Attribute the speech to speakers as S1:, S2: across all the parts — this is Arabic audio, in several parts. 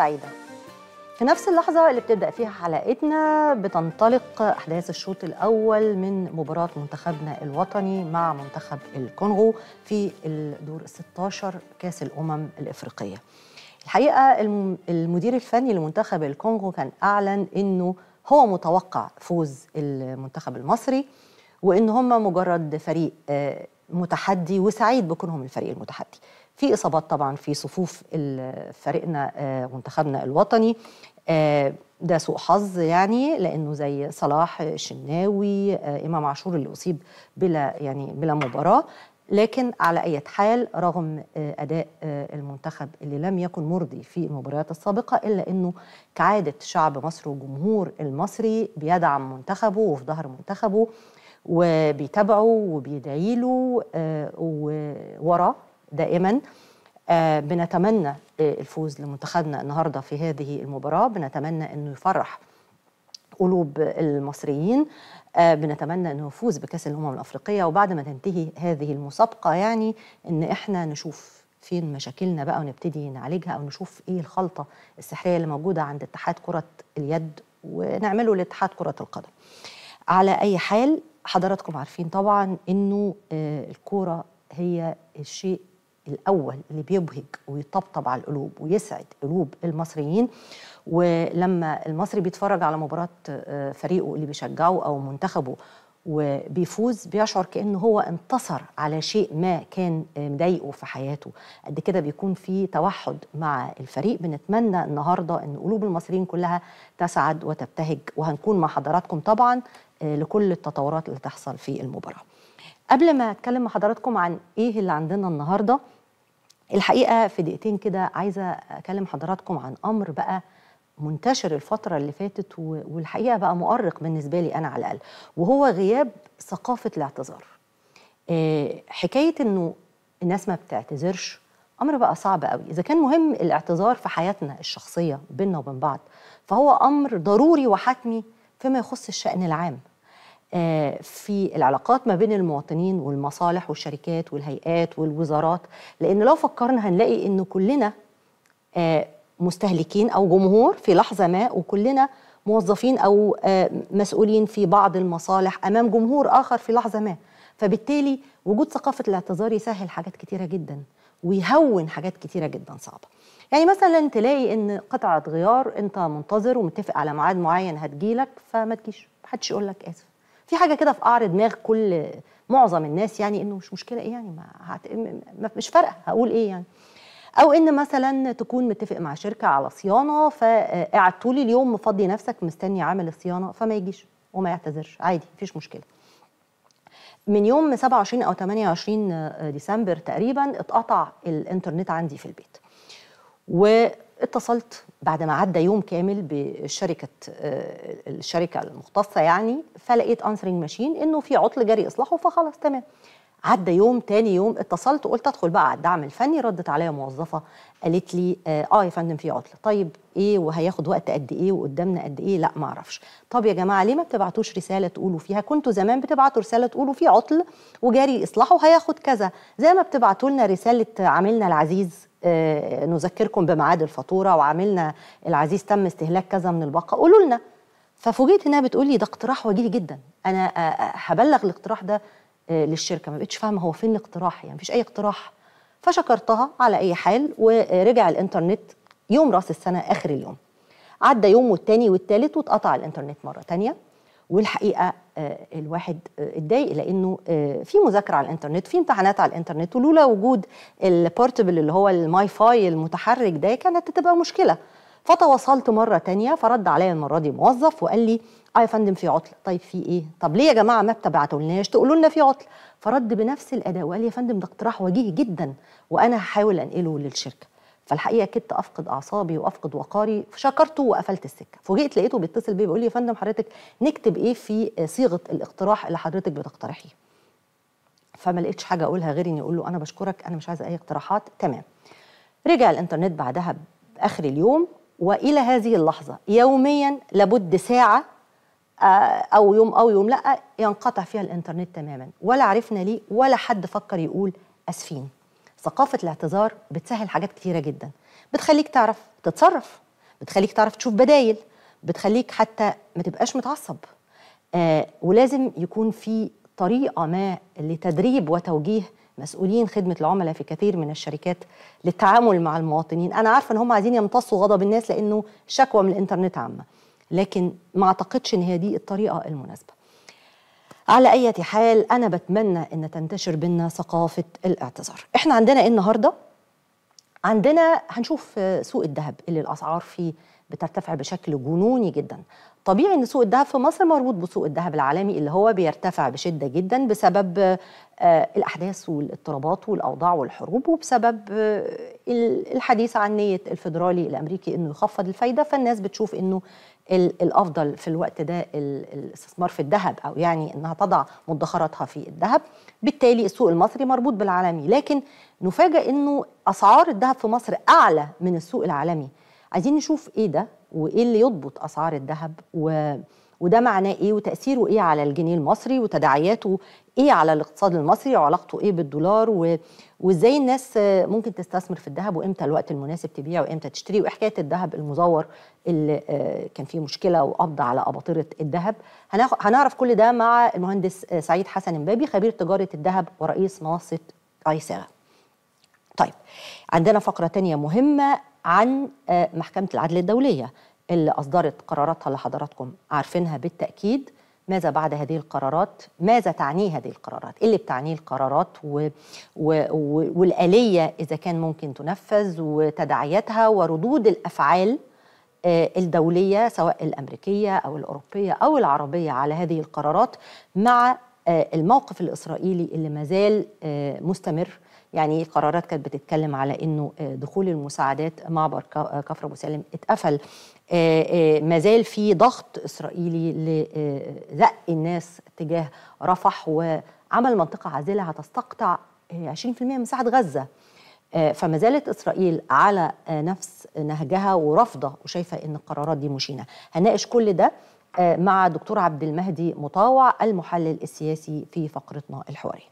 S1: سعيدة في نفس اللحظة اللي بتبدأ فيها حلقتنا بتنطلق أحداث الشوط الأول من مباراة منتخبنا الوطني مع منتخب الكونغو في الدور 16 كاس الأمم الإفريقية الحقيقة المدير الفني لمنتخب الكونغو كان أعلن أنه هو متوقع فوز المنتخب المصري وان هم مجرد فريق آه، متحدي وسعيد بكونهم الفريق المتحدي في اصابات طبعا في صفوف فريقنا آه، منتخبنا الوطني آه، ده سوء حظ يعني لانه زي صلاح الشناوي آه، امام عاشور اللي اصيب بلا يعني بلا مباراه لكن على اي حال رغم اداء المنتخب اللي لم يكن مرضي في المباريات السابقه الا انه كعاده شعب مصر والجمهور المصري بيدعم منتخبه وفي ظهر منتخبه وبيتابعه وبيدعي له آه، دائما آه، بنتمنى آه، الفوز لمنتخبنا النهارده في هذه المباراه بنتمنى انه يفرح قلوب المصريين بنتمنى انه يفوز بكاس الامم الافريقيه وبعد ما تنتهي هذه المسابقه يعني ان احنا نشوف فين مشاكلنا بقى ونبتدي نعالجها او نشوف ايه الخلطه السحريه اللي موجوده عند اتحاد كره اليد ونعمله لاتحاد كره القدم على اي حال حضراتكم عارفين طبعا انه آه، الكوره هي الشيء الاول اللي بيبهج ويطبطب على القلوب ويسعد قلوب المصريين ولما المصري بيتفرج على مباراه آه، فريقه اللي بيشجعه او منتخبه وبيفوز بيشعر كأنه هو انتصر على شيء ما كان آه، مضايقه في حياته قد كده بيكون في توحد مع الفريق بنتمنى النهاردة أن قلوب المصريين كلها تسعد وتبتهج وهنكون مع حضراتكم طبعا آه، لكل التطورات اللي تحصل في المباراة قبل ما أتكلم مع حضراتكم عن إيه اللي عندنا النهاردة الحقيقة في دقيقتين كده عايزة أكلم حضراتكم عن أمر بقى منتشر الفترة اللي فاتت والحقيقة بقى مؤرق بالنسبة لي أنا على الأقل وهو غياب ثقافة الاعتذار آه، حكاية أنه الناس ما بتعتذرش أمر بقى صعب قوي إذا كان مهم الاعتذار في حياتنا الشخصية بينا وبين بعض فهو أمر ضروري وحتمي فيما يخص الشأن العام آه، في العلاقات ما بين المواطنين والمصالح والشركات والهيئات والوزارات لأن لو فكرنا هنلاقي أنه كلنا آه، مستهلكين او جمهور في لحظه ما وكلنا موظفين او آه، مسؤولين في بعض المصالح امام جمهور اخر في لحظه ما فبالتالي وجود ثقافه الاعتذار يسهل حاجات كتيره جدا ويهون حاجات كتيره جدا صعبه يعني مثلا تلاقي ان قطعه غيار انت منتظر ومتفق على ميعاد معين هتجيلك فما تجيش محدش يقول لك اسف في حاجه كده في قعر دماغ كل معظم الناس يعني انه مش مشكله ايه يعني ما هت... مش فارقه هقول ايه يعني او ان مثلا تكون متفق مع شركه على صيانه فقعد طول اليوم مفضي نفسك مستني عامل الصيانه فما يجيش وما يعتذرش عادي مفيش مشكله من يوم 27 او 28 ديسمبر تقريبا اتقطع الانترنت عندي في البيت واتصلت بعد ما عدى يوم كامل بشركه الشركه المختصه يعني فلقيت انسرنج ماشين انه في عطل جري اصلاحه فخلاص تمام عدى يوم تاني يوم اتصلت وقلت ادخل بقى على الدعم الفني ردت عليا موظفه قالت لي آه،, اه يا فندم في عطله طيب ايه وهياخد وقت قد ايه وقدامنا قد ايه لا ما اعرفش طب يا جماعه ليه ما بتبعتوش رساله تقولوا فيها كنتوا زمان بتبعتوا رساله تقولوا في عطل وجاري اصلاحه هياخد كذا زي ما بتبعتوا لنا رساله عاملنا العزيز آه نذكركم بميعاد الفاتوره وعاملنا العزيز تم استهلاك كذا من الباقه قولوا لنا ففوجئت انها بتقول لي ده اقتراح وجيه جدا انا آه، آه، هبلغ الاقتراح ده آه، للشركه ما بقتش فاهمه هو فين الاقتراح يعني مفيش اي اقتراح فشكرتها على اي حال ورجع الانترنت يوم راس السنه اخر اليوم عدى يوم والتاني والتالت واتقطع الانترنت مره تانية والحقيقه آه، الواحد آه، اتضايق لانه في مذاكره على الانترنت في امتحانات على الانترنت ولولا وجود البورتبل اللي هو الماي فاي المتحرك ده كانت تبقى مشكله فتواصلت مره تانية فرد عليا المره دي موظف وقال لي اه يا فندم في عطل طيب في ايه طب ليه يا جماعه ما بتبعتولناش تقولوا لنا في عطل فرد بنفس الاداء وقال يا فندم ده اقتراح وجيه جدا وانا هحاول انقله للشركه فالحقيقه كدت افقد اعصابي وافقد وقاري فشكرته وقفلت السكه فوجئت لقيته بيتصل بي بيقول لي يا فندم حضرتك نكتب ايه في صيغه الاقتراح اللي حضرتك بتقترحيه فما لقيتش حاجه اقولها غير اني اقول له انا بشكرك انا مش عايزه اي اقتراحات تمام رجع الانترنت بعدها باخر اليوم والى هذه اللحظه يوميا لابد ساعه آه، او يوم او يوم لا ينقطع فيها الانترنت تماما ولا عرفنا ليه ولا حد فكر يقول اسفين ثقافه الاعتذار بتسهل حاجات كتيره جدا بتخليك تعرف تتصرف بتخليك تعرف تشوف بدايل بتخليك حتى ما تبقاش متعصب آه ولازم يكون في طريقه ما لتدريب وتوجيه مسؤولين خدمه العملاء في كثير من الشركات للتعامل مع المواطنين انا عارفه ان هم عايزين يمتصوا غضب الناس لانه شكوى من الانترنت عامه لكن ما اعتقدش ان هي دي الطريقه المناسبه على اي حال انا بتمنى ان تنتشر بينا ثقافه الاعتذار احنا عندنا ايه النهارده عندنا هنشوف سوق الذهب اللي الاسعار فيه بترتفع بشكل جنوني جدا طبيعي ان سوق الذهب في مصر مربوط بسوق الذهب العالمي اللي هو بيرتفع بشده جدا بسبب آه، الاحداث والاضطرابات والاوضاع والحروب وبسبب آه، الحديث عن نيه الفدرالي الامريكي انه يخفض الفايده فالناس بتشوف انه الافضل في الوقت ده الاستثمار في الذهب او يعني انها تضع مدخراتها في الذهب بالتالي السوق المصري مربوط بالعالمي لكن نفاجئ انه اسعار الذهب في مصر اعلى من السوق العالمي عايزين نشوف ايه ده وايه اللي يضبط اسعار الذهب وده معناه ايه وتاثيره ايه على الجنيه المصري وتداعياته ايه على الاقتصاد المصري وعلاقته ايه بالدولار و... وازاي الناس ممكن تستثمر في الذهب وامتى الوقت المناسب تبيع وامتى تشتري وحكايه الذهب المزور اللي آه، كان فيه مشكله وقبض على اباطره الذهب هنعرف كل ده مع المهندس آه، سعيد حسن امبابي خبير تجاره الذهب ورئيس منصه ايساغا طيب عندنا فقره تانية مهمه عن آه، محكمه العدل الدوليه اللي أصدرت قراراتها اللي حضراتكم عارفينها بالتأكيد ماذا بعد هذه القرارات ماذا تعنيه هذه القرارات إيه اللي بتعنيه القرارات و... و... و... والآلية إذا كان ممكن تنفذ وتداعياتها وردود الأفعال آه، الدولية سواء الأمريكية أو الأوروبية أو العربية على هذه القرارات مع آه، الموقف الإسرائيلي اللي مازال آه، مستمر يعني قرارات كانت بتتكلم على انه آه، دخول المساعدات معبر آه، كفر ابو سالم اتقفل آه، ما زال في ضغط اسرائيلي لزق الناس تجاه رفح وعمل منطقه عازله هتستقطع 20% من مساحه غزه فما زالت اسرائيل على نفس نهجها ورافضه وشايفه ان القرارات دي مشينه هناقش كل ده مع دكتور عبد المهدي مطاوع المحلل السياسي في فقرتنا الحواريه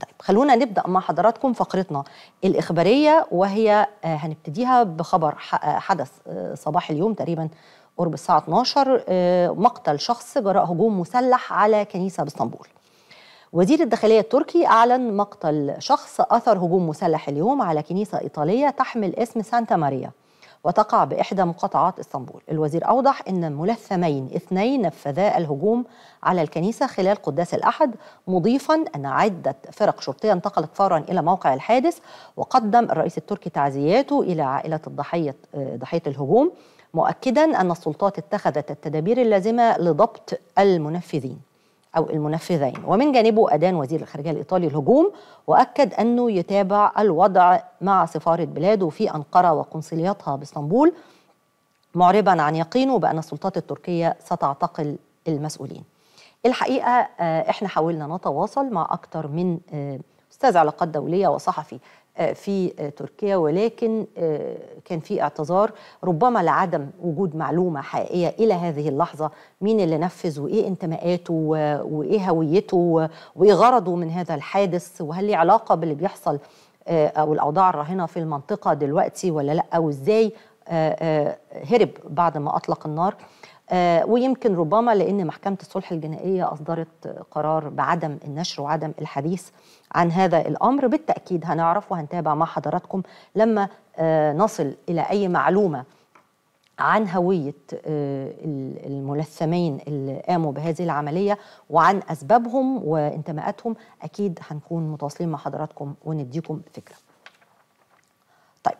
S1: طيب خلونا نبدا مع حضراتكم فقرتنا الاخباريه وهي آه، هنبتديها بخبر آه، حدث آه، صباح اليوم تقريبا قرب الساعه 12 مقتل شخص جراء هجوم مسلح على كنيسه باسطنبول وزير الداخلية التركي أعلن مقتل شخص أثر هجوم مسلح اليوم على كنيسة إيطالية تحمل اسم سانتا ماريا وتقع بإحدى مقاطعات اسطنبول الوزير أوضح أن ملثمين اثنين نفذا الهجوم على الكنيسة خلال قداس الأحد مضيفا أن عدة فرق شرطية انتقلت فورا إلى موقع الحادث وقدم الرئيس التركي تعزياته إلى عائلة الضحية ضحية الهجوم مؤكدا أن السلطات اتخذت التدابير اللازمة لضبط المنفذين أو المنفذين ومن جانبه أدان وزير الخارجية الإيطالي الهجوم وأكد أنه يتابع الوضع مع سفارة بلاده في أنقرة وقنصلياتها باسطنبول معربا عن يقينه بأن السلطات التركية ستعتقل المسؤولين الحقيقة آه، إحنا حاولنا نتواصل مع أكثر من آه، أستاذ علاقات دولية وصحفي آه، في آه، تركيا ولكن آه، كان في اعتذار ربما لعدم وجود معلومه حقيقيه الى هذه اللحظه مين اللي نفذ وايه انتماءاته وايه هويته وايه غرضه من هذا الحادث وهل ليه علاقه باللي بيحصل او الاوضاع الراهنه في المنطقه دلوقتي ولا لا وازاي هرب بعد ما اطلق النار آه، ويمكن ربما لأن محكمة الصلح الجنائية أصدرت قرار بعدم النشر وعدم الحديث عن هذا الأمر بالتأكيد هنعرف وهنتابع مع حضراتكم لما آه، نصل إلى أي معلومة عن هوية آه، الملثمين اللي قاموا بهذه العملية وعن أسبابهم وانتماءاتهم أكيد هنكون متواصلين مع حضراتكم ونديكم فكرة طيب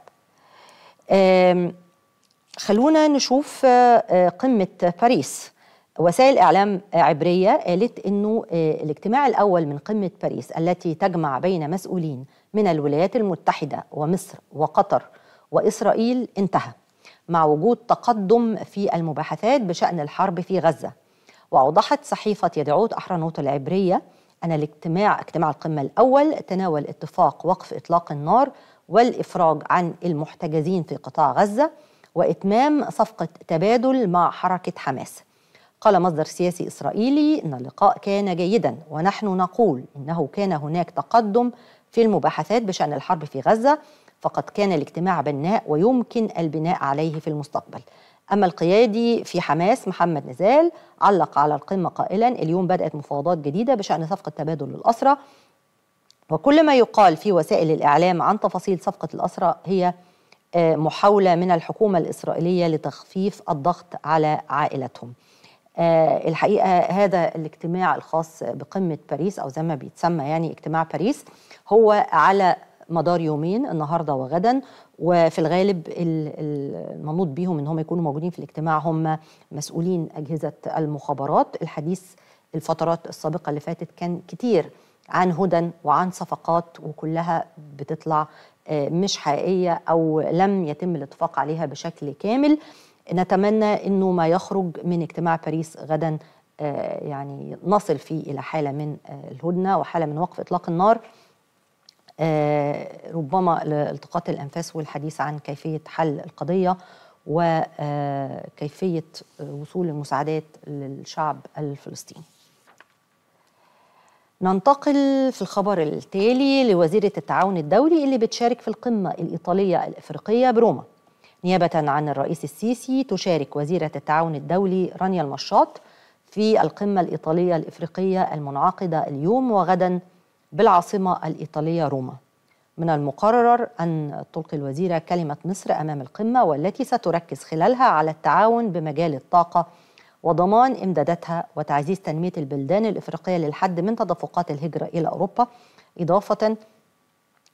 S1: خلونا نشوف آه، آه، قمة باريس وسائل إعلام عبرية قالت أنه آه، الاجتماع الأول من قمة باريس التي تجمع بين مسؤولين من الولايات المتحدة ومصر وقطر وإسرائيل انتهى مع وجود تقدم في المباحثات بشأن الحرب في غزة وأوضحت صحيفة يدعوت أحرانوت العبرية أن الاجتماع اجتماع القمة الأول تناول اتفاق وقف إطلاق النار والإفراج عن المحتجزين في قطاع غزة وإتمام صفقة تبادل مع حركة حماس قال مصدر سياسي إسرائيلي إن اللقاء كان جيدا ونحن نقول إنه كان هناك تقدم في المباحثات بشأن الحرب في غزة فقد كان الاجتماع بناء ويمكن البناء عليه في المستقبل أما القيادي في حماس محمد نزال علق على القمة قائلا اليوم بدأت مفاوضات جديدة بشأن صفقة تبادل الأسرة وكل ما يقال في وسائل الإعلام عن تفاصيل صفقة الأسرة هي محاولة من الحكومة الإسرائيلية لتخفيف الضغط على عائلتهم آه، الحقيقة هذا الاجتماع الخاص بقمة باريس أو زي ما بيتسمى يعني اجتماع باريس هو على مدار يومين النهارده وغدا وفي الغالب المنوط بيهم ان هم يكونوا موجودين في الاجتماع هم مسؤولين اجهزه المخابرات الحديث الفترات السابقه اللي فاتت كان كتير عن هدى وعن صفقات وكلها بتطلع مش حقيقيه او لم يتم الاتفاق عليها بشكل كامل نتمنى انه ما يخرج من اجتماع باريس غدا آه، يعني نصل فيه الى حاله من آه، الهدنه وحاله من وقف اطلاق النار آه، ربما لالتقاط الانفاس والحديث عن كيفيه حل القضيه وكيفيه وصول المساعدات للشعب الفلسطيني ننتقل في الخبر التالي لوزيرة التعاون الدولي اللي بتشارك في القمة الإيطالية الإفريقية بروما نيابة عن الرئيس السيسي تشارك وزيرة التعاون الدولي رانيا المشاط في القمة الإيطالية الإفريقية المنعقدة اليوم وغدا بالعاصمة الإيطالية روما من المقرر أن تلقي الوزيرة كلمة مصر أمام القمة والتي ستركز خلالها على التعاون بمجال الطاقة وضمان إمداداتها وتعزيز تنمية البلدان الإفريقية للحد من تدفقات الهجرة إلى أوروبا إضافة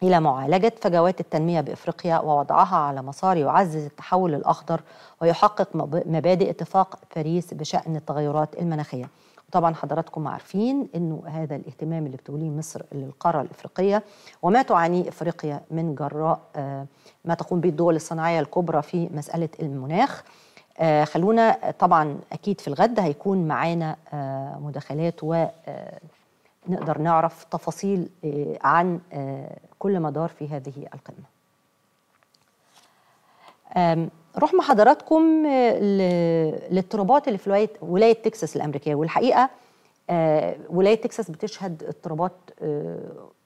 S1: إلى معالجة فجوات التنمية بإفريقيا ووضعها على مسار يعزز التحول الأخضر ويحقق مبادئ اتفاق باريس بشأن التغيرات المناخية طبعا حضراتكم عارفين انه هذا الاهتمام اللي بتوليه مصر للقاره الافريقيه وما تعانيه افريقيا من جراء آه، ما تقوم به الدول الصناعيه الكبرى في مساله المناخ آه، خلونا آه، طبعا اكيد في الغد هيكون معانا آه، مداخلات ونقدر نعرف تفاصيل عن كل ما دار في هذه القمه مع حضراتكم للاضطرابات اللي في ولايه تكساس الامريكيه والحقيقه ولايه تكساس بتشهد اضطرابات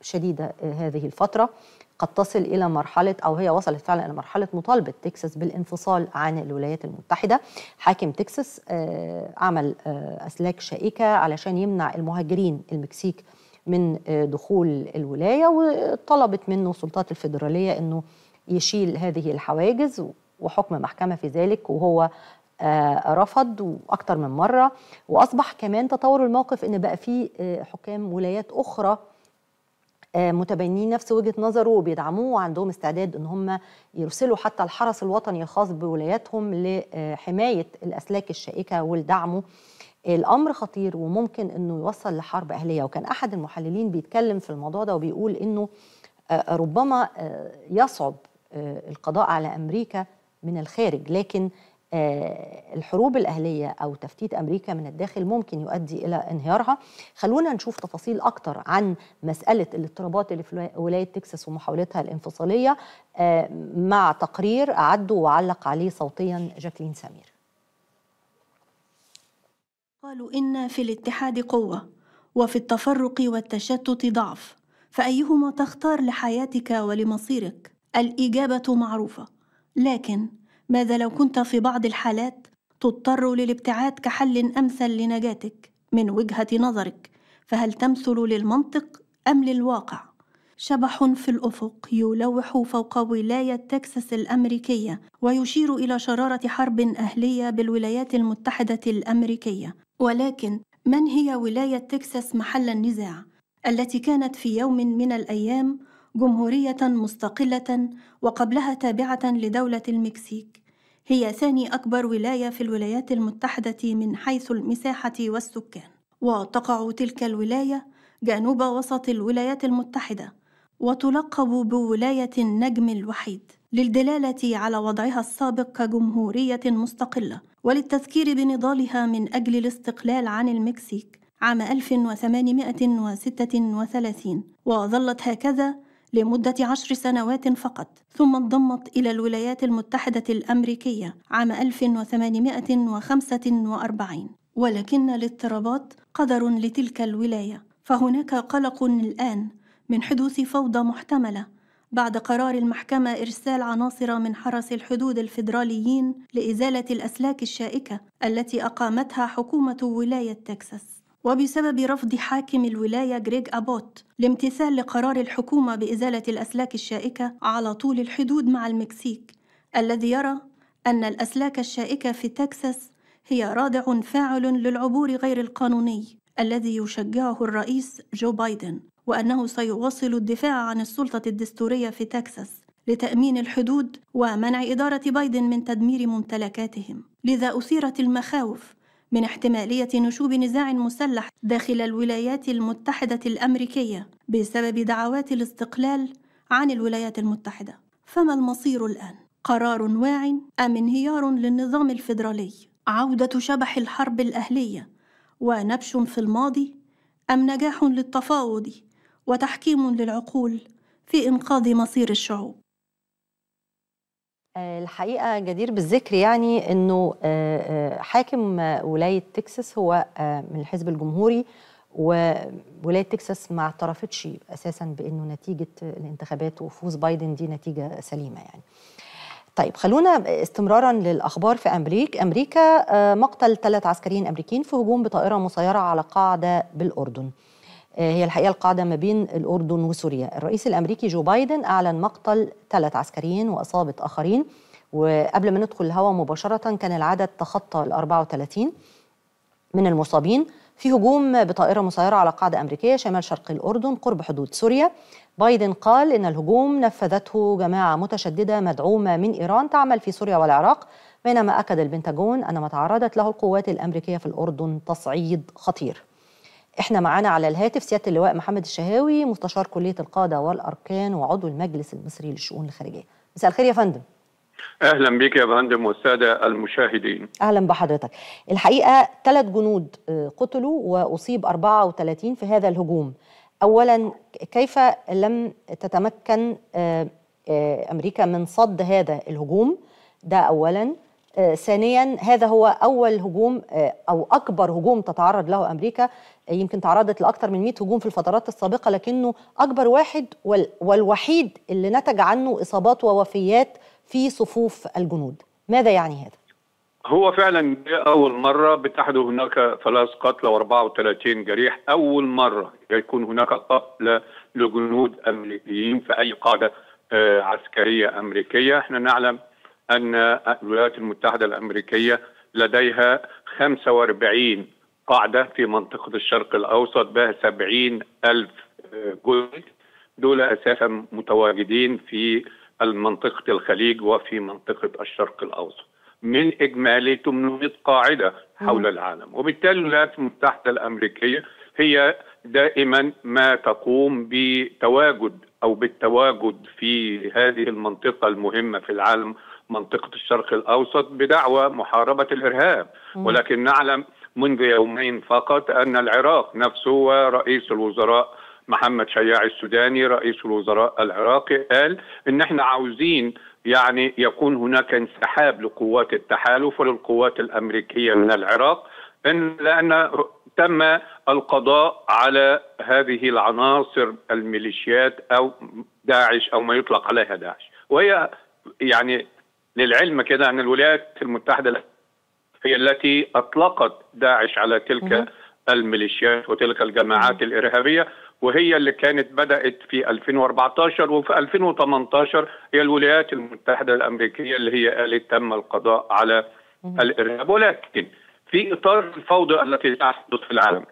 S1: شديده هذه الفتره قد تصل إلى مرحلة أو هي وصلت فعلا إلى مرحلة مطالبة تكساس بالانفصال عن الولايات المتحدة حاكم تكساس آه، عمل آه، أسلاك شائكة علشان يمنع المهاجرين المكسيك من آه، دخول الولاية وطلبت منه السلطات الفيدرالية أنه يشيل هذه الحواجز وحكم محكمة في ذلك وهو رفض أكثر من مرة وأصبح كمان تطور الموقف أن بقى فيه حكام ولايات أخرى آه، متبنين نفس وجهه نظره وبيدعموه وعندهم استعداد ان هم يرسلوا حتى الحرس الوطني الخاص بولاياتهم لحمايه الاسلاك الشائكه ولدعمه الامر خطير وممكن انه يوصل لحرب اهليه وكان احد المحللين بيتكلم في الموضوع ده وبيقول انه آه، آه، ربما يصعب القضاء على امريكا من الخارج لكن آه، الحروب الأهلية أو تفتيت أمريكا من الداخل ممكن يؤدي إلى انهيارها خلونا نشوف تفاصيل أكتر عن مسألة الاضطرابات اللي في ولاية تكساس ومحاولتها الانفصالية آه، مع تقرير أعده وعلق عليه صوتيا جاكلين سمير
S2: قالوا إن في الاتحاد قوة وفي التفرق والتشتت ضعف فأيهما تختار لحياتك ولمصيرك؟ الإجابة معروفة لكن ماذا لو كنت في بعض الحالات تضطر للابتعاد كحل امثل لنجاتك من وجهه نظرك فهل تمثل للمنطق ام للواقع شبح في الافق يلوح فوق ولايه تكساس الامريكيه ويشير الى شراره حرب اهليه بالولايات المتحده الامريكيه ولكن من هي ولايه تكساس محل النزاع التي كانت في يوم من الايام جمهوريه مستقله وقبلها تابعه لدوله المكسيك هي ثاني أكبر ولاية في الولايات المتحدة من حيث المساحة والسكان وتقع تلك الولاية جنوب وسط الولايات المتحدة وتلقب بولاية النجم الوحيد للدلالة على وضعها السابق كجمهورية مستقلة وللتذكير بنضالها من أجل الاستقلال عن المكسيك عام 1836 وظلت هكذا لمدة عشر سنوات فقط ثم انضمت إلى الولايات المتحدة الأمريكية عام 1845 ولكن الاضطرابات قدر لتلك الولاية فهناك قلق الآن من حدوث فوضى محتملة بعد قرار المحكمة إرسال عناصر من حرس الحدود الفيدراليين لإزالة الأسلاك الشائكة التي أقامتها حكومة ولاية تكساس وبسبب رفض حاكم الولاية جريج أبوت لامتثال لقرار الحكومة بإزالة الأسلاك الشائكة على طول الحدود مع المكسيك الذي يرى أن الأسلاك الشائكة في تكساس هي رادع فاعل للعبور غير القانوني الذي يشجعه الرئيس جو بايدن وأنه سيواصل الدفاع عن السلطة الدستورية في تكساس لتأمين الحدود ومنع إدارة بايدن من تدمير ممتلكاتهم لذا أثيرت المخاوف من احتمالية نشوب نزاع مسلح داخل الولايات المتحدة الأمريكية بسبب دعوات الاستقلال عن الولايات المتحدة فما المصير الآن؟ قرار واع أم انهيار للنظام الفيدرالي؟ عودة شبح الحرب الأهلية ونبش في الماضي أم نجاح للتفاوض وتحكيم للعقول في إنقاذ مصير الشعوب؟
S1: آه، الحقيقه جدير بالذكر يعني انه آه، آه، حاكم ولايه تكساس هو من الحزب الجمهوري وولايه تكساس ما اعترفتش اساسا بانه نتيجه الانتخابات وفوز بايدن دي نتيجه سليمه يعني. طيب خلونا استمرارا للاخبار في امريكا، امريكا مقتل ثلاث عسكريين امريكيين في هجوم بطائره مسيره على قاعده بالاردن. آه، هي الحقيقة القاعدة ما بين الأردن وسوريا الرئيس الأمريكي جو بايدن أعلن مقتل ثلاث عسكريين وإصابة آخرين وقبل ما ندخل الهواء مباشرة كان العدد تخطى ال 34 من المصابين في هجوم بطائرة مسيرة على قاعدة أمريكية شمال شرق الأردن قرب حدود سوريا بايدن قال إن الهجوم نفذته جماعة متشددة مدعومة من إيران تعمل في سوريا والعراق بينما أكد البنتاجون أن ما تعرضت له القوات الأمريكية في الأردن تصعيد خطير احنا معانا على الهاتف سياده اللواء محمد الشهاوي مستشار كليه القاده والاركان وعضو المجلس المصري للشؤون الخارجيه مساء الخير يا فندم
S3: اهلا بك يا فندم والساده المشاهدين
S1: اهلا بحضرتك الحقيقه ثلاث جنود آه، قتلوا واصيب 34 في هذا الهجوم اولا كيف لم تتمكن آه، آه، امريكا من صد هذا الهجوم ده اولا آه، ثانيا هذا هو اول هجوم آه، او اكبر هجوم تتعرض له امريكا آه، يمكن تعرضت لاكثر من 100 هجوم في الفترات السابقه لكنه اكبر واحد والوحيد اللي نتج عنه اصابات ووفيات في صفوف الجنود ماذا يعني هذا
S3: هو فعلا اول مره بتحدث هناك ثلاث قتلى و34 جريح اول مره يكون هناك قتلى لجنود امريكيين في اي قاعده عسكريه امريكيه احنا نعلم أن الولايات المتحدة الأمريكية لديها 45 قاعدة في منطقة الشرق الأوسط بها 70 ألف جندي دول أساسا متواجدين في منطقة الخليج وفي منطقة الشرق الأوسط من إجمالي 800 قاعدة حول العالم وبالتالي الولايات المتحدة الأمريكية هي دائما ما تقوم بتواجد أو بالتواجد في هذه المنطقة المهمة في العالم منطقة الشرق الأوسط بدعوى محاربة الإرهاب ولكن نعلم منذ يومين فقط أن العراق نفسه ورئيس الوزراء محمد شياع السوداني رئيس الوزراء العراقي قال ان احنا عاوزين يعني يكون هناك انسحاب لقوات التحالف وللقوات الامريكيه من العراق إن لان تم القضاء على هذه العناصر الميليشيات او داعش او ما يطلق عليها داعش وهي يعني للعلم كده أن الولايات المتحدة هي التي أطلقت داعش على تلك الميليشيات وتلك الجماعات الإرهابية وهي اللي كانت بدأت في 2014 وفي 2018 هي الولايات المتحدة الأمريكية اللي هي قالت تم القضاء على الإرهاب ولكن في إطار الفوضى التي تحدث في العالم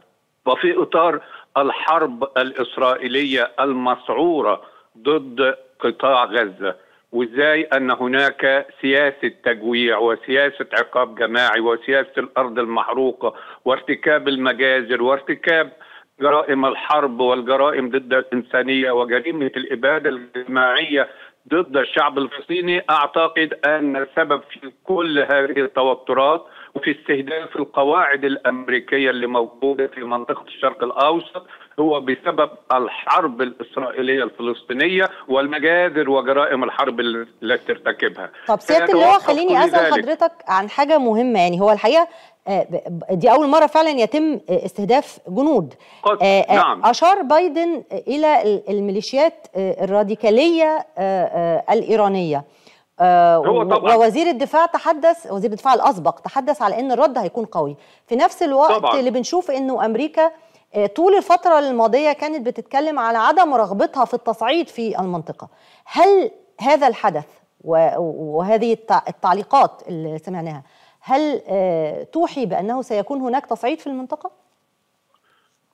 S3: وفي إطار الحرب الإسرائيلية المسعورة ضد قطاع غزة وازاي ان هناك سياسه تجويع وسياسه عقاب جماعي وسياسه الارض المحروقه وارتكاب المجازر وارتكاب جرائم الحرب والجرائم ضد الانسانيه وجريمه الاباده الجماعيه ضد الشعب الفلسطيني اعتقد ان السبب في كل هذه التوترات وفي استهداف القواعد الامريكيه اللي موجوده في منطقه الشرق الاوسط هو بسبب الحرب الإسرائيلية الفلسطينية والمجازر وجرائم الحرب التي ترتكبها طب سيادة اللواء خليني أسأل حضرتك
S1: عن حاجة مهمة يعني هو الحقيقة آه، دي أول مرة فعلا يتم آه، استهداف جنود آه، نعم. أشار بايدن إلى الميليشيات الراديكالية الإيرانية هو طبعا ووزير الدفاع تحدث وزير الدفاع الاسبق تحدث على ان الرد هيكون قوي في نفس الوقت طبعا. اللي بنشوف انه امريكا آه، طول الفترة الماضية كانت بتتكلم على عدم رغبتها في التصعيد في المنطقة هل هذا الحدث وهذه التعليقات اللي سمعناها هل آه، توحي بأنه سيكون هناك تصعيد في المنطقة؟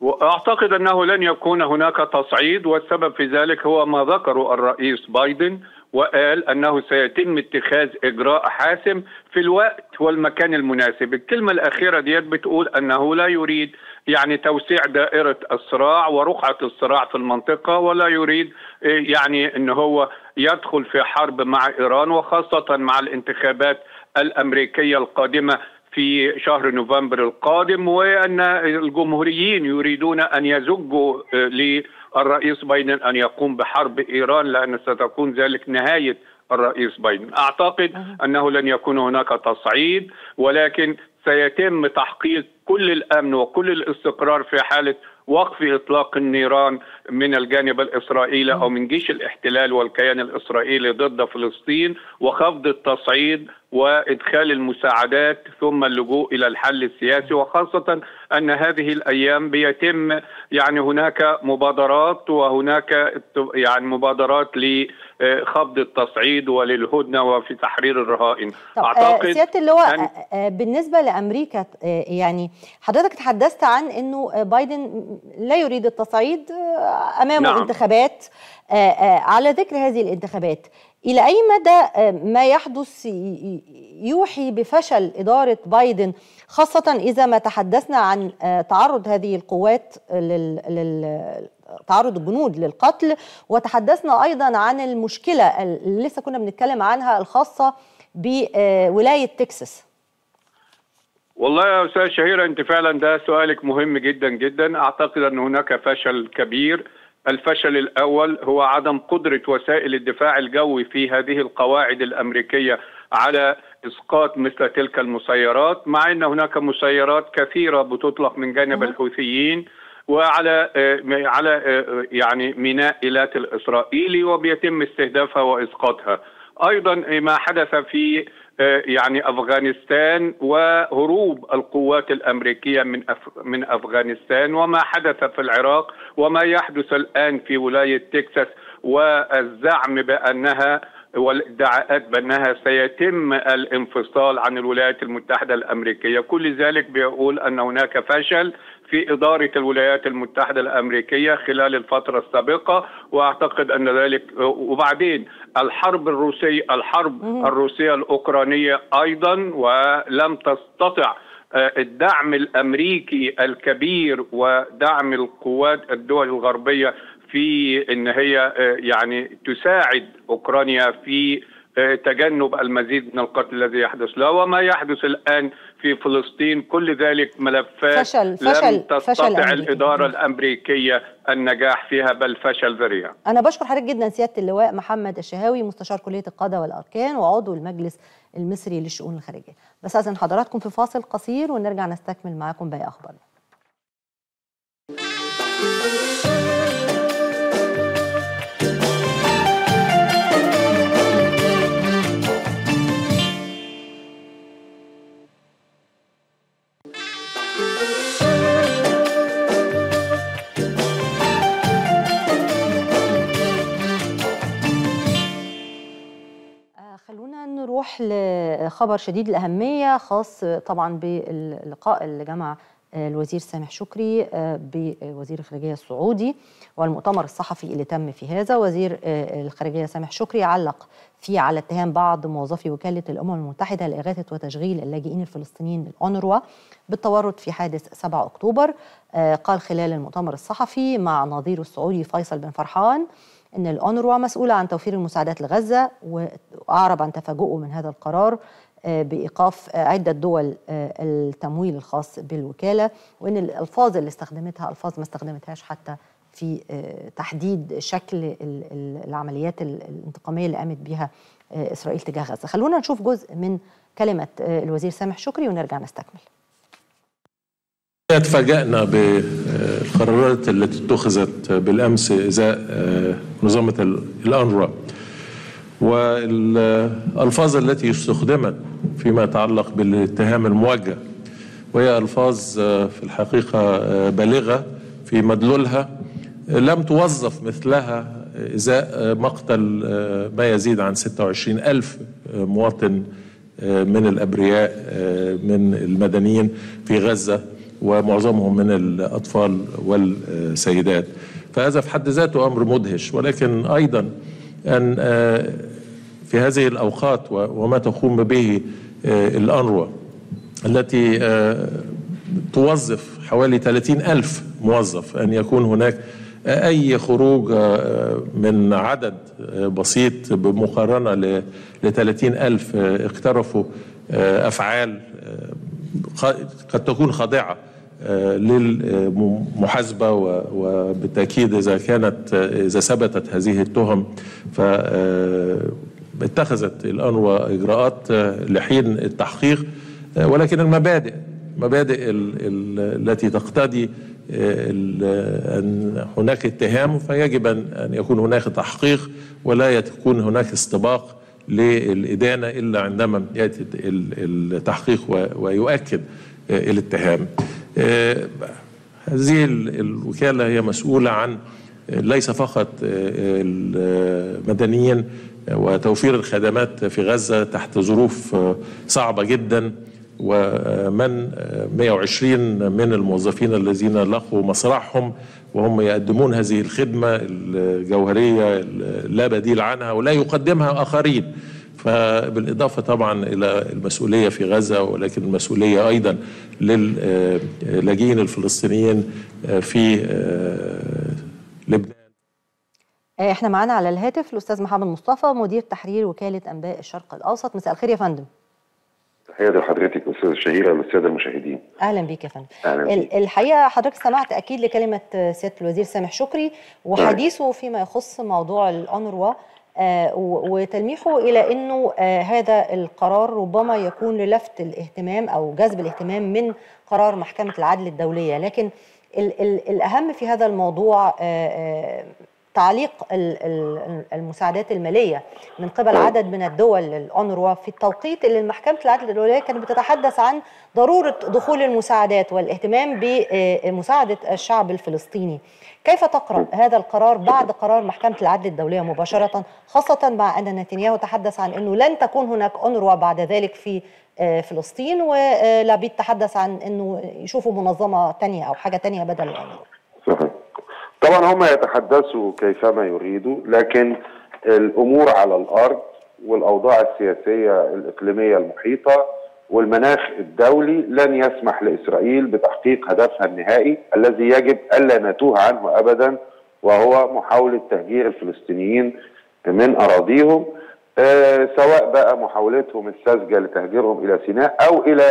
S3: واعتقد انه لن يكون هناك تصعيد والسبب في ذلك هو ما ذكره الرئيس بايدن وقال انه سيتم اتخاذ اجراء حاسم في الوقت والمكان المناسب، الكلمه الاخيره ديت بتقول انه لا يريد يعني توسيع دائرة الصراع ورقعة الصراع في المنطقة ولا يريد إيه، يعني أن هو يدخل في حرب مع إيران وخاصة مع الانتخابات الأمريكية القادمة في شهر نوفمبر القادم وان الجمهوريين يريدون ان يزجوا إيه، للرئيس بايدن ان يقوم بحرب ايران لان ستكون ذلك نهايه الرئيس بايدن اعتقد انه لن يكون هناك تصعيد ولكن سيتم تحقيق كل الامن وكل الاستقرار في حاله وقف اطلاق النيران من الجانب الاسرائيلي او من جيش الاحتلال والكيان الاسرائيلي ضد فلسطين وخفض التصعيد وادخال المساعدات ثم اللجوء الى الحل السياسي وخاصه ان هذه الايام بيتم يعني هناك مبادرات وهناك يعني مبادرات لخفض التصعيد وللهدنه وفي تحرير الرهائن آه، اعتقد سياده اللواء أن... آه،
S1: آه، بالنسبه لامريكا يعني حضرتك تحدثت عن انه بايدن لا يريد التصعيد امامه نعم. انتخابات على ذكر هذه الانتخابات إلى أي مدى آه، ما يحدث يوحي بفشل إدارة بايدن خاصة إذا ما تحدثنا عن آه، تعرض هذه القوات لل تعرض الجنود للقتل وتحدثنا أيضا عن المشكلة اللي لسه كنا بنتكلم عنها الخاصة بولاية آه، تكساس
S3: والله يا أستاذ شهيرة أنت فعلا ده سؤالك مهم جدا جدا أعتقد أن هناك فشل كبير الفشل الاول هو عدم قدره وسائل الدفاع الجوي في هذه القواعد الامريكيه على اسقاط مثل تلك المسيرات مع ان هناك مسيرات كثيره بتطلق من جانب الحوثيين وعلى آه، على آه، آه، يعني ميناء ايلات الاسرائيلي وبيتم استهدافها واسقاطها ايضا ما حدث في آه، يعني افغانستان وهروب القوات الامريكيه من أف... من افغانستان وما حدث في العراق وما يحدث الان في ولايه تكساس والزعم بانها والادعاءات بانها سيتم الانفصال عن الولايات المتحده الامريكيه، كل ذلك بيقول ان هناك فشل في إدارة الولايات المتحدة الأمريكية خلال الفترة السابقة وأعتقد أن ذلك وبعدين الحرب الروسية الحرب الروسية الأوكرانية أيضا ولم تستطع آه، الدعم الامريكي الكبير ودعم القوات الدول الغربيه في ان هي آه، يعني تساعد اوكرانيا في آه، تجنب المزيد من القتل الذي يحدث لها وما يحدث الان في فلسطين كل ذلك ملفات فشل فشل لم تستطع فشل الاداره الامريكيه النجاح فيها بل فشل ذريع.
S1: انا بشكر حضرتك جدا سياده اللواء محمد الشهاوي مستشار كليه القاده والاركان وعضو المجلس المصري للشؤون الخارجيه. بس اذن حضراتكم في فاصل قصير ونرجع نستكمل معاكم باقي اخبارنا. نروح لخبر شديد الأهمية خاص طبعا باللقاء اللي جمع الوزير سامح شكري بوزير الخارجية السعودي والمؤتمر الصحفي اللي تم في هذا وزير الخارجية سامح شكري علق فيه على اتهام بعض موظفي وكالة الأمم المتحدة لإغاثة وتشغيل اللاجئين الفلسطينيين الأونروا بالتورط في حادث 7 أكتوبر قال خلال المؤتمر الصحفي مع نظيره السعودي فيصل بن فرحان أن الأونروا مسؤولة عن توفير المساعدات لغزة وأعرب عن تفاجؤه من هذا القرار آه، بإيقاف آه، عدة دول آه، التمويل الخاص بالوكالة وأن الألفاظ اللي استخدمتها ألفاظ ما استخدمتهاش حتى في تحديد شكل العمليات الانتقامية اللي قامت بها إسرائيل تجاه غزة خلونا نشوف جزء من كلمة الوزير سامح شكري ونرجع نستكمل
S4: تفاجأنا بالقرارات التي اتخذت بالأمس إزاء آه، منظمة الأنروا والألفاظ التي استخدمت فيما يتعلق بالاتهام الموجه وهي ألفاظ آه، في الحقيقة آه، بالغة في مدلولها لم توظف مثلها إزاء مقتل ما يزيد عن 26 ألف مواطن من الأبرياء من المدنيين في غزة ومعظمهم من الأطفال والسيدات فهذا في حد ذاته أمر مدهش ولكن أيضا أن آه، في هذه الأوقات وما تقوم به آه، الأنروة التي آه، توظف حوالي 30 ألف موظف أن يكون هناك أي خروج من عدد بسيط بمقارنة ل 30 ألف اقترفوا أفعال قد تكون خاضعة للمحاسبة وبالتأكيد إذا كانت إذا ثبتت هذه التهم ف آه، اتخذت الأنوى إجراءات آه، لحين التحقيق آه، ولكن المبادئ مبادئ التي تقتضي أن هناك اتهام فيجب أن يكون هناك تحقيق ولا يكون هناك استباق للإدانة إلا عندما يأتي التحقيق ويؤكد الاتهام آه، هذه الوكالة هي مسؤولة عن ليس فقط المدنيين آه، آه، وتوفير الخدمات في غزة تحت ظروف صعبة جدا ومن 120 من الموظفين الذين لقوا مصرعهم وهم يقدمون هذه الخدمة الجوهرية لا بديل عنها ولا يقدمها آخرين فبالإضافة طبعا إلى المسؤولية في غزة ولكن المسؤولية أيضا للاجئين آه، الفلسطينيين آه، في آه، لبنان
S1: احنا معانا على الهاتف الأستاذ محمد مصطفى مدير تحرير وكالة أنباء الشرق الأوسط مساء الخير يا فندم
S5: تحياتي لحضرتك استاذ الشهيره والساده المشاهدين
S1: اهلا بيك يا فندم اهلا الحقيقه حضرتك سمعت اكيد لكلمه سياده الوزير سامح شكري وحديثه فيما يخص موضوع الانروا آه، وتلميحه الى انه آه، هذا القرار ربما يكون للفت الاهتمام او جذب الاهتمام من قرار محكمه العدل الدوليه لكن ال ال الاهم في هذا الموضوع آه، تعليق المساعدات الماليه من قبل عدد من الدول الاونروا في التوقيت اللي محكمه العدل الدوليه كانت بتتحدث عن ضروره دخول المساعدات والاهتمام بمساعده الشعب الفلسطيني كيف تقرأ هذا القرار بعد قرار محكمة العدل الدولية مباشرة خاصة مع أن نتنياهو تحدث عن أنه لن تكون هناك أونروا بعد ذلك في آه، فلسطين ولابيد تحدث عن أنه يشوفوا منظمة تانية أو حاجة تانية بدل الأونروا
S5: طبعا هم يتحدثوا كيفما يريدوا لكن الأمور على الأرض والأوضاع السياسية الإقليمية المحيطة والمناخ الدولي لن يسمح لاسرائيل بتحقيق هدفها النهائي الذي يجب الا نتوه عنه ابدا وهو محاوله تهجير الفلسطينيين من اراضيهم آه، سواء بقى محاولتهم الساذجه لتهجيرهم الى سيناء او الى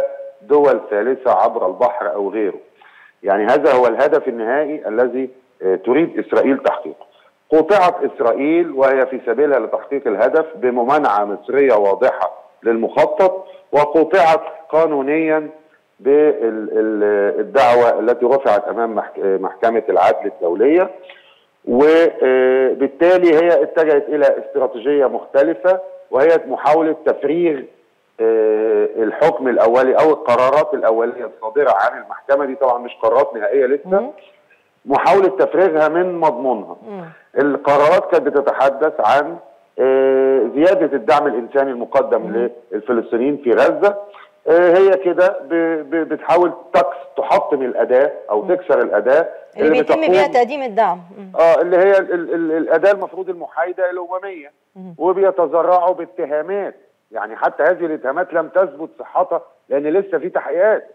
S5: دول ثالثه عبر البحر او غيره. يعني هذا هو الهدف النهائي الذي آه، تريد اسرائيل تحقيقه. قطعت اسرائيل وهي في سبيلها لتحقيق الهدف بممانعه مصريه واضحه للمخطط وقوطعت قانونيا بالدعوة التي رفعت أمام محكمة العدل الدولية وبالتالي هي اتجهت إلى استراتيجية مختلفة وهي محاولة تفريغ آه، الحكم الأولي أو القرارات الأولية الصادرة عن المحكمة دي طبعا مش قرارات نهائية لسه محاولة تفريغها من مضمونها القرارات كانت بتتحدث عن آه، زياده الدعم الانساني المقدم للفلسطينيين في غزه آه، هي كده بتحاول تكس تحطم الاداه او تكسر الاداه اللي, اللي بيتم بيها
S1: تقديم الدعم
S2: اه اللي هي ال ال
S5: ال الاداه المفروض المحايده الامميه وبيتذرعوا باتهامات يعني حتى هذه الاتهامات لم تثبت صحتها لان لسه في تحقيقات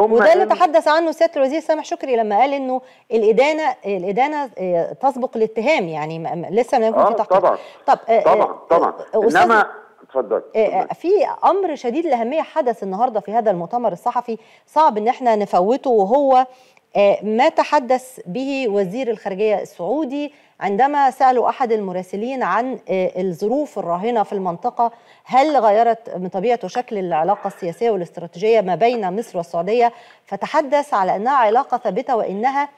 S1: ثم وده اللي تحدث عنه سياده الوزير سامح شكري لما قال انه الادانه الادانه آه، تسبق الاتهام يعني لسه ما يكون في آه، تحقيق طبعا طب آه، طبعا طبعا انما اتفضل في امر شديد الاهميه حدث النهارده في هذا المؤتمر الصحفي صعب ان احنا نفوته وهو آه، ما تحدث به وزير الخارجية السعودي عندما سألوا أحد المراسلين عن آه، الظروف الراهنة في المنطقة هل غيرت من طبيعة وشكل العلاقة السياسية والاستراتيجية ما بين مصر والسعودية فتحدث على أنها علاقة ثابتة وإنها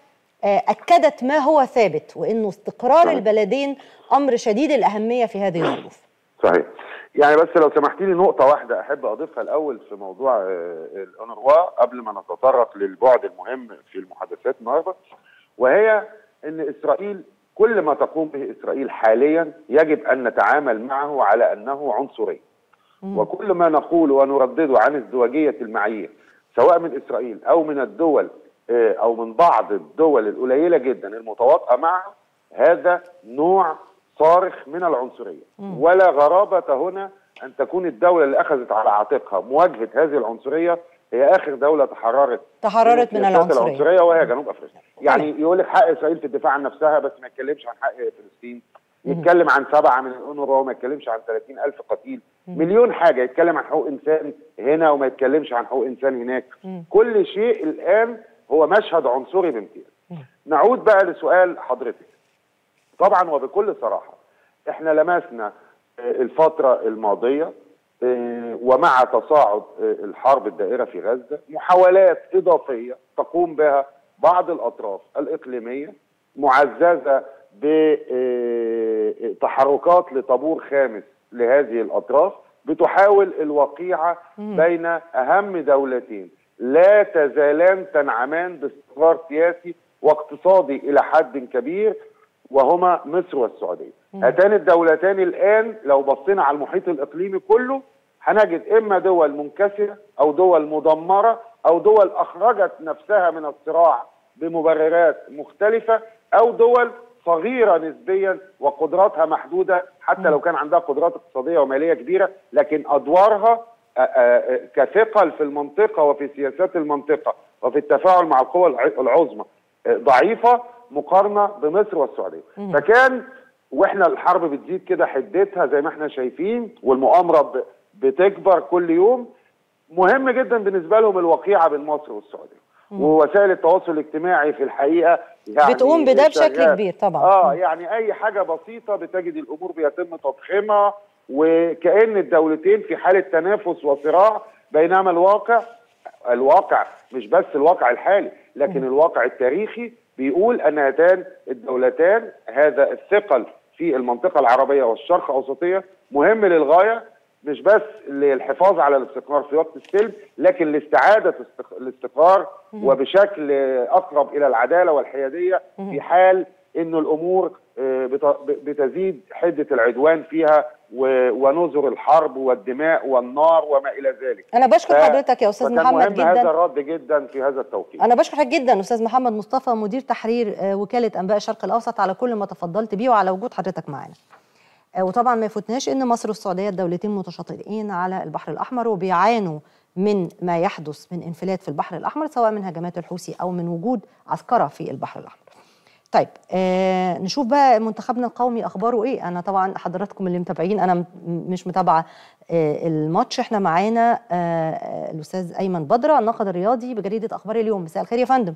S1: آه، أكدت ما هو ثابت وأنه استقرار نعم. البلدين أمر شديد الأهمية في هذه الظروف
S5: صحيح يعني بس لو سمحتي لي نقطه واحده احب اضيفها الاول في موضوع آه، الاونروا قبل ما نتطرق للبعد المهم في المحادثات النهارده وهي ان اسرائيل كل ما تقوم به اسرائيل حاليا يجب ان نتعامل معه على انه عنصري وكل ما نقول ونردده عن ازدواجيه المعايير سواء من اسرائيل او من الدول آه، او من بعض الدول القليله جدا المتواطئه معه هذا نوع صارخ من العنصريه ولا غرابه هنا ان تكون الدوله اللي اخذت على عاتقها مواجهه هذه العنصريه هي اخر دوله تحررت
S1: تحررت من, من العنصريه العنصريه
S5: وهي جنوب افريقيا يعني يقول لك حق اسرائيل في الدفاع عن نفسها بس ما يتكلمش عن حق فلسطين
S6: يتكلم عن
S5: سبعه من الانوروا وما يتكلمش عن 30 الف قتيل مليون حاجه يتكلم عن حقوق انسان هنا وما يتكلمش عن حقوق انسان هناك كل شيء الان هو مشهد عنصري بامتياز نعود بقى لسؤال حضرتك طبعا وبكل صراحه احنا لمسنا آه، الفتره الماضيه آه، ومع تصاعد آه، الحرب الدائره في غزه محاولات اضافيه تقوم بها بعض الاطراف الاقليميه معززه بتحركات لطابور خامس لهذه الاطراف بتحاول الوقيعه بين اهم دولتين لا تزالان تنعمان باستقرار سياسي واقتصادي الى حد كبير وهما مصر والسعوديه هاتان الدولتان الان لو بصينا على المحيط الاقليمي كله هنجد اما دول منكسره او دول مدمره او دول اخرجت نفسها من الصراع بمبررات مختلفه او دول صغيره نسبيا وقدراتها محدوده حتى لو كان عندها قدرات اقتصاديه وماليه كبيره لكن ادوارها آه، آه، آه، كثقل في المنطقه وفي سياسات المنطقه وفي التفاعل مع القوى العظمى ضعيفه مقارنه بمصر والسعوديه فكان واحنا الحرب بتزيد كده حدتها زي ما احنا شايفين والمؤامره بتكبر كل يوم مهم جدا بالنسبه لهم الوقيعه بين مصر والسعوديه ووسائل التواصل الاجتماعي في الحقيقه يعني بتقوم بده بشكل كبير طبعا اه يعني اي حاجه بسيطه بتجد الامور بيتم تضخيمها وكأن الدولتين في حالة تنافس وصراع بينما الواقع الواقع مش بس الواقع الحالي لكن الواقع التاريخي بيقول أن هاتان الدولتان هذا الثقل في المنطقة العربية والشرق أوسطية مهم للغاية مش بس للحفاظ على الاستقرار في وقت السلم لكن لاستعادة الاستقرار
S6: وبشكل
S5: أقرب إلى العدالة والحيادية في حال أن الأمور آه، بتزيد حدة العدوان فيها ونذر الحرب والدماء والنار وما الى ذلك. انا بشكر ف... حضرتك يا استاذ محمد جدا. هذا الرد جدا في هذا التوقيت.
S1: انا بشكرك جدا استاذ محمد مصطفى مدير تحرير آه، وكاله انباء الشرق الاوسط على كل ما تفضلت بيه وعلى وجود حضرتك معانا. آه، وطبعا ما يفوتناش ان مصر والسعوديه الدولتين متشاطئين على البحر الاحمر وبيعانوا من ما يحدث من انفلات في البحر الاحمر سواء من هجمات الحوثي او من وجود عسكره في البحر الاحمر. طيب آه نشوف بقى منتخبنا القومي اخباره ايه انا طبعا حضراتكم اللي متابعين انا مش متابعه آه الماتش احنا معانا آه الاستاذ ايمن بدره الناقد الرياضي بجريده اخبار اليوم مساء الخير يا فندم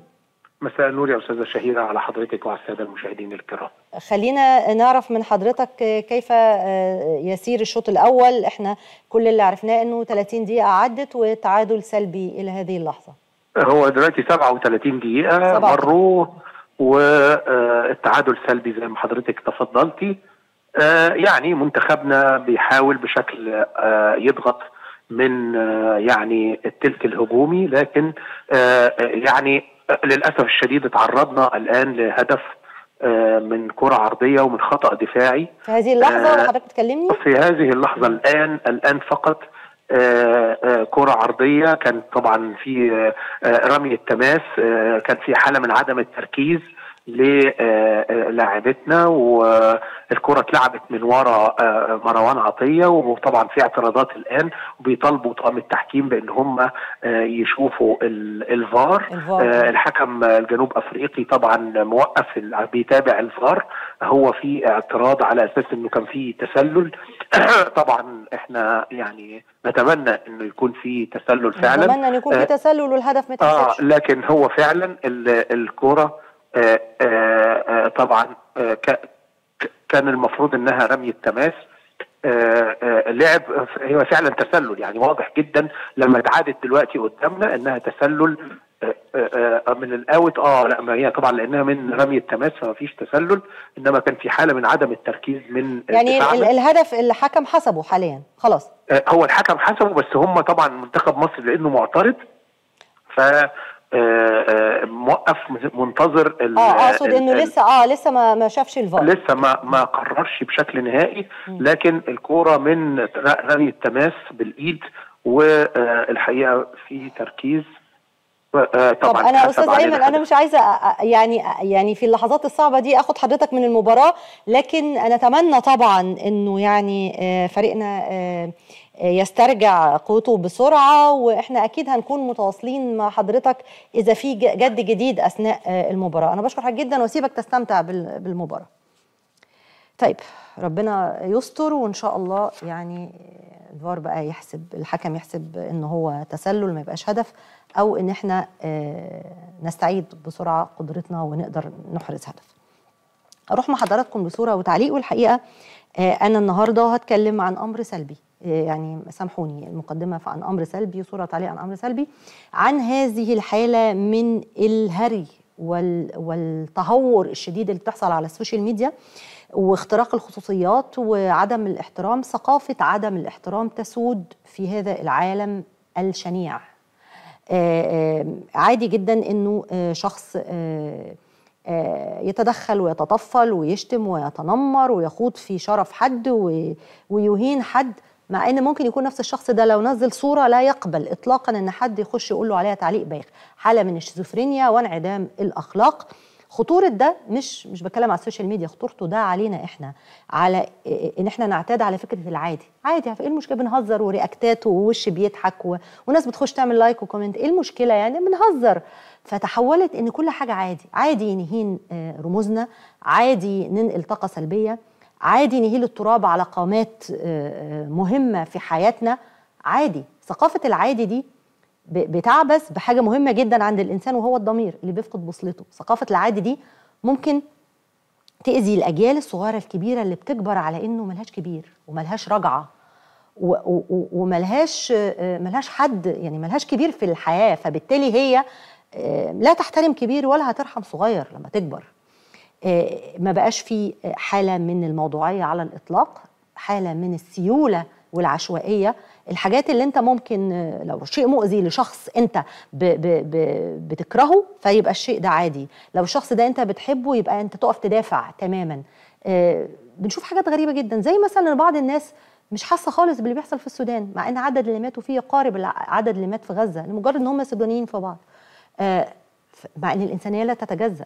S6: مساء النور يا استاذه شهيره على حضرتك وعلى الساده المشاهدين الكرام
S1: خلينا نعرف من حضرتك آه، كيف آه، يسير الشوط الاول احنا كل اللي عرفناه انه 30 دقيقه عدت وتعادل سلبي الى هذه اللحظه
S6: هو دلوقتي 37 دقيقه مروا والتعادل سلبي زي ما حضرتك تفضلتي آه، يعني منتخبنا بيحاول بشكل آه، يضغط من آه، يعني التلك الهجومي لكن يعني للاسف الشديد تعرضنا الان لهدف من كرة عرضية ومن خطأ دفاعي
S1: في هذه اللحظة وحضرتك حضرتك بتكلمني؟
S6: في هذه اللحظة الآن الآن فقط آه، آه، كرة عرضية كان طبعا في آه، رمي التماس كان في حالة من عدم التركيز للاعبتنا والكره اتلعبت من ورا آه، مروان عطيه وطبعا في اعتراضات الان بيطالبوا طاقم التحكيم بان هم آه، يشوفوا الفار آه، الحكم الجنوب افريقي طبعا موقف بيتابع الفار هو في اعتراض على اساس انه كان في تسلل طبعا احنا يعني نتمنى انه يكون في تسلل فعلا نتمنى ان يكون في
S1: تسلل والهدف ما آه
S6: لكن هو فعلا الكره آه، آه، آه، طبعا كان المفروض انها رمي التماس لعب هي فعلا تسلل يعني واضح جدا لما اتعادت دلوقتي قدامنا انها تسلل من الاوت اه لا ما هي طبعا لانها من رمي التماس فما فيش تسلل انما كان في حاله من عدم التركيز من يعني
S1: الهدف الحكم حسبه حاليا خلاص
S6: هو الحكم حسبه بس هم طبعا منتخب مصر لانه معترض ف آه، آه، موقف منتظر اه اقصد انه لسه
S1: اه لسه ما ما شافش الفار لسه
S6: ما ما قررش بشكل نهائي لكن الكوره من رمي التماس بالايد والحقيقه في تركيز آه، طبعا طب انا استاذ ايمن انا
S1: مش عايزه يعني يعني في اللحظات الصعبه دي اخد حضرتك من المباراه لكن انا اتمنى طبعا انه يعني فريقنا يسترجع قوته بسرعه واحنا اكيد هنكون متواصلين مع حضرتك اذا في جد جديد اثناء المباراه انا بشكر حضرتك جدا واسيبك تستمتع بالمباراه طيب ربنا يستر وان شاء الله يعني الفار بقى يحسب الحكم يحسب ان هو تسلل ما يبقاش هدف او ان احنا آه، نستعيد بسرعه قدرتنا ونقدر نحرز هدف اروح مع حضراتكم بصوره وتعليق والحقيقه آه، انا النهارده هتكلم عن امر سلبي آه، يعني سامحوني المقدمة عن أمر سلبي صورة عليه عن أمر سلبي عن هذه الحالة من الهري والتهور الشديد اللي بتحصل على السوشيال ميديا واختراق الخصوصيات وعدم الاحترام ثقافة عدم الاحترام تسود في هذا العالم الشنيع آه، عادي جدا انه شخص آه، يتدخل ويتطفل ويشتم ويتنمر ويخوض في شرف حد ويهين حد مع ان ممكن يكون نفس الشخص ده لو نزل صوره لا يقبل اطلاقا ان حد يخش يقول له عليها تعليق بايخ حاله من الشيزوفرينيا وانعدام الاخلاق خطوره ده مش مش بتكلم على السوشيال ميديا خطورته ده علينا احنا على آه، ان احنا نعتاد على فكره العادي عادي يعني ايه المشكله بنهزر ورياكتات ووش بيضحك وناس بتخش تعمل لايك وكومنت ايه المشكله يعني بنهزر فتحولت ان كل حاجه عادي عادي نهين آه، رموزنا عادي ننقل طاقه سلبيه عادي نهيل التراب على قامات آه، آه، مهمه في حياتنا عادي ثقافه العادي دي بتعبث بحاجه مهمه جدا عند الانسان وهو الضمير اللي بيفقد بوصلته ثقافه العادي دي ممكن تاذي الاجيال الصغيره الكبيره اللي بتكبر على انه ملهاش كبير وملهاش رجعه وملهاش ملهاش حد يعني ملهاش كبير في الحياه فبالتالي هي لا تحترم كبير ولا هترحم صغير لما تكبر آه، ما بقاش في حالة من الموضوعية على الإطلاق حالة من السيولة والعشوائية الحاجات اللي انت ممكن آه، لو شيء مؤذي لشخص انت ب ب ب بتكرهه فيبقى الشيء ده عادي لو الشخص ده انت بتحبه يبقى انت تقف تدافع تماما آه، بنشوف حاجات غريبة جدا زي مثلا بعض الناس مش حاسه خالص باللي بيحصل في السودان مع ان عدد اللي ماتوا فيه يقارب العدد اللي مات في غزه لمجرد ان هم سودانيين في بعض آه، مع ان الانسانيه لا تتجزا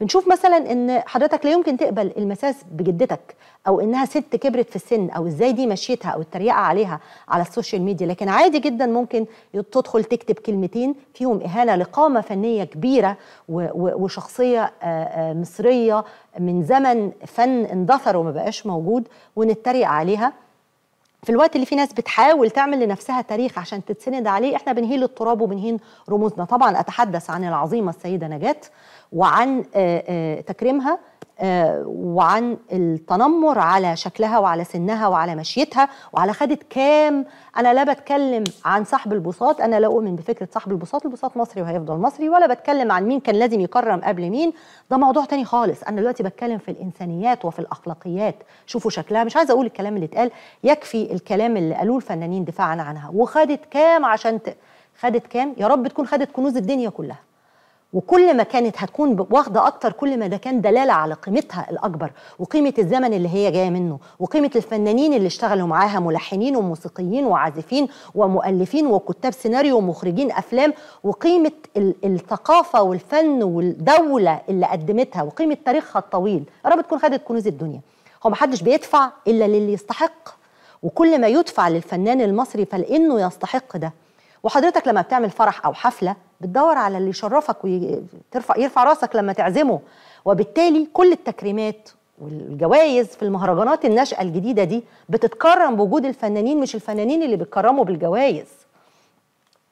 S1: بنشوف مثلا ان حضرتك لا يمكن تقبل المساس بجدتك او انها ست كبرت في السن او ازاي دي مشيتها او التريقه عليها على السوشيال ميديا لكن عادي جدا ممكن تدخل تكتب كلمتين فيهم اهانه لقامه فنيه كبيره وشخصيه آه، آه، مصريه من زمن فن اندثر وما بقاش موجود ونتريق عليها في الوقت اللي فيه ناس بتحاول تعمل لنفسها تاريخ عشان تتسند عليه احنا بنهيل التراب وبنهين رموزنا طبعا اتحدث عن العظيمه السيده نجاه وعن آه، آه، تكريمها آه، وعن التنمر على شكلها وعلى سنها وعلى مشيتها وعلى خدت كام انا لا بتكلم عن صاحب البساط انا لا اؤمن بفكره صاحب البساط البساط مصري وهيفضل مصري ولا بتكلم عن مين كان لازم يكرم قبل مين ده موضوع تاني خالص انا دلوقتي بتكلم في الانسانيات وفي الاخلاقيات شوفوا شكلها مش عايزه اقول الكلام اللي اتقال يكفي الكلام اللي قالوه الفنانين دفاعا عنها وخدت كام عشان ت... خدت كام يا رب تكون خدت كنوز الدنيا كلها وكل ما كانت هتكون واخده اكتر كل ما ده كان دلاله على قيمتها الاكبر وقيمه الزمن اللي هي جايه منه وقيمه الفنانين اللي اشتغلوا معاها ملحنين وموسيقيين وعازفين ومؤلفين وكتاب سيناريو ومخرجين افلام وقيمه الثقافه والفن والدوله اللي قدمتها وقيمه تاريخها الطويل رب تكون خدت كنوز الدنيا هو محدش بيدفع الا للي يستحق وكل ما يدفع للفنان المصري فلانه يستحق ده وحضرتك لما بتعمل فرح او حفله بتدور على اللي يشرفك ويرفع يرفع راسك لما تعزمه وبالتالي كل التكريمات والجوائز في المهرجانات الناشئه الجديده دي بتتكرم بوجود الفنانين مش الفنانين اللي بيتكرموا بالجوائز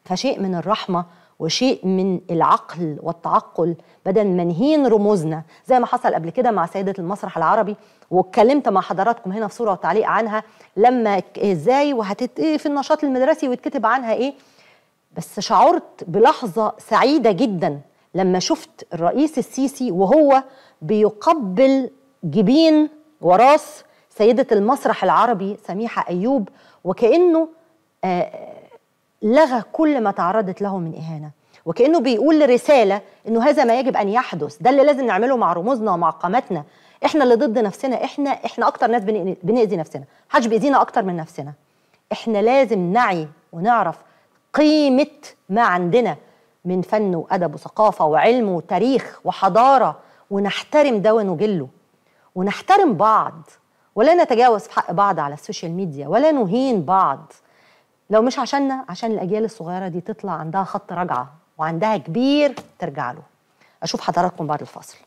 S1: فشيء من الرحمه وشيء من العقل والتعقل بدل ما نهين رموزنا زي ما حصل قبل كده مع سيدة المسرح العربي واتكلمت مع حضراتكم هنا في صورة وتعليق عنها لما ازاي وهتت إيه في النشاط المدرسي ويتكتب عنها ايه بس شعرت بلحظه سعيده جدا لما شفت الرئيس السيسي وهو بيقبل جبين وراس سيده المسرح العربي سميحه ايوب وكانه آه، لغى كل ما تعرضت له من اهانه وكانه بيقول رساله انه هذا ما يجب ان يحدث ده اللي لازم نعمله مع رموزنا ومع قاماتنا احنا اللي ضد نفسنا احنا احنا اكتر ناس بنأذي نفسنا حاج بيأذينا اكتر من نفسنا احنا لازم نعي ونعرف قيمه ما عندنا من فن وادب وثقافه وعلم وتاريخ وحضاره ونحترم ده ونجله ونحترم بعض ولا نتجاوز في حق بعض على السوشيال ميديا ولا نهين بعض لو مش عشاننا عشان الاجيال الصغيره دي تطلع عندها خط رجعه وعندها كبير ترجع له اشوف حضراتكم بعد الفاصل